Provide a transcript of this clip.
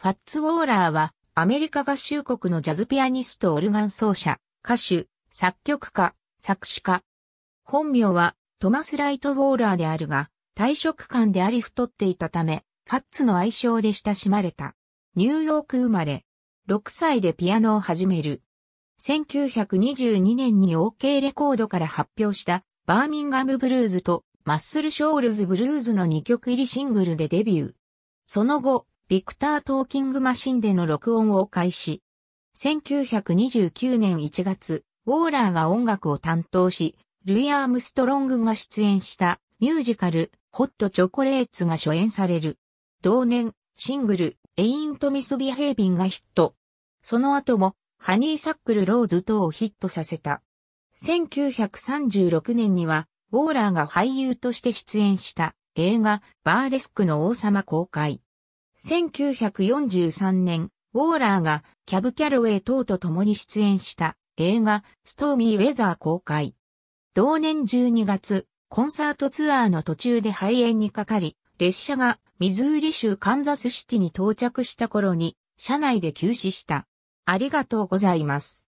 ファッツ・ウォーラーは、アメリカ合衆国のジャズピアニストオルガン奏者、歌手、作曲家、作詞家。本名は、トマス・ライト・ウォーラーであるが、退職官であり太っていたため、ファッツの愛称で親しまれた。ニューヨーク生まれ。6歳でピアノを始める。1922年に OK レコードから発表したバーミンガムブルーズとマッスルショールズブルーズの2曲入りシングルでデビュー。その後、ビクタートーキングマシンでの録音を開始。1929年1月、ウォーラーが音楽を担当し、ルイ・アームストロングが出演したミュージカル、ホット・チョコレーツが初演される。同年、シングル、エイント・ミス・ビヘイビンがヒット。その後も、ハニー・サックル・ローズ等をヒットさせた。1936年には、ウォーラーが俳優として出演した映画、バーレスクの王様公開。1943年、ウォーラーがキャブ・キャロウェイ等と共に出演した映画ストーミー・ウェザー公開。同年12月、コンサートツアーの途中で肺炎にかかり、列車がミズーリ州カンザスシティに到着した頃に、車内で急死した。ありがとうございます。